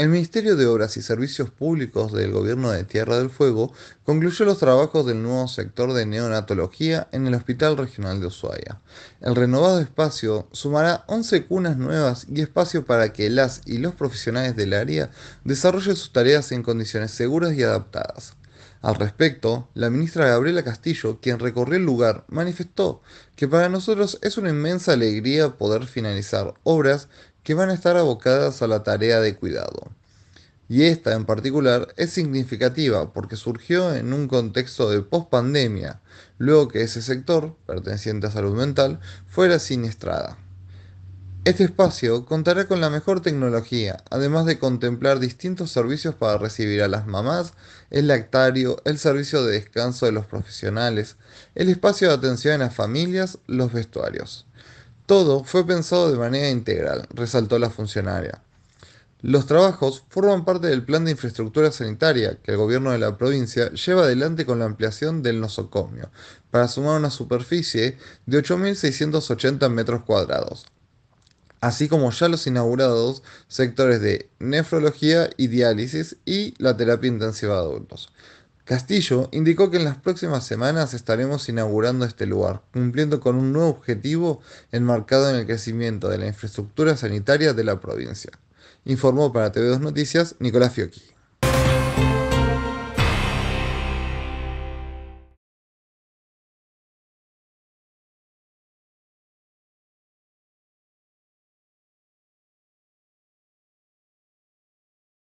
El Ministerio de Obras y Servicios Públicos del Gobierno de Tierra del Fuego concluyó los trabajos del nuevo sector de neonatología en el Hospital Regional de Ushuaia. El renovado espacio sumará 11 cunas nuevas y espacio para que las y los profesionales del área desarrollen sus tareas en condiciones seguras y adaptadas. Al respecto, la ministra Gabriela Castillo, quien recorrió el lugar, manifestó que para nosotros es una inmensa alegría poder finalizar obras que van a estar abocadas a la tarea de cuidado. Y esta en particular es significativa porque surgió en un contexto de pospandemia, luego que ese sector, perteneciente a salud mental, fuera siniestrada. Este espacio contará con la mejor tecnología, además de contemplar distintos servicios para recibir a las mamás, el lactario, el servicio de descanso de los profesionales, el espacio de atención a las familias, los vestuarios. Todo fue pensado de manera integral, resaltó la funcionaria. Los trabajos forman parte del plan de infraestructura sanitaria que el gobierno de la provincia lleva adelante con la ampliación del nosocomio, para sumar una superficie de 8.680 metros cuadrados, así como ya los inaugurados sectores de nefrología y diálisis y la terapia intensiva de adultos. Castillo indicó que en las próximas semanas estaremos inaugurando este lugar, cumpliendo con un nuevo objetivo enmarcado en el crecimiento de la infraestructura sanitaria de la provincia. Informó para TV2 Noticias Nicolás Fiocchi.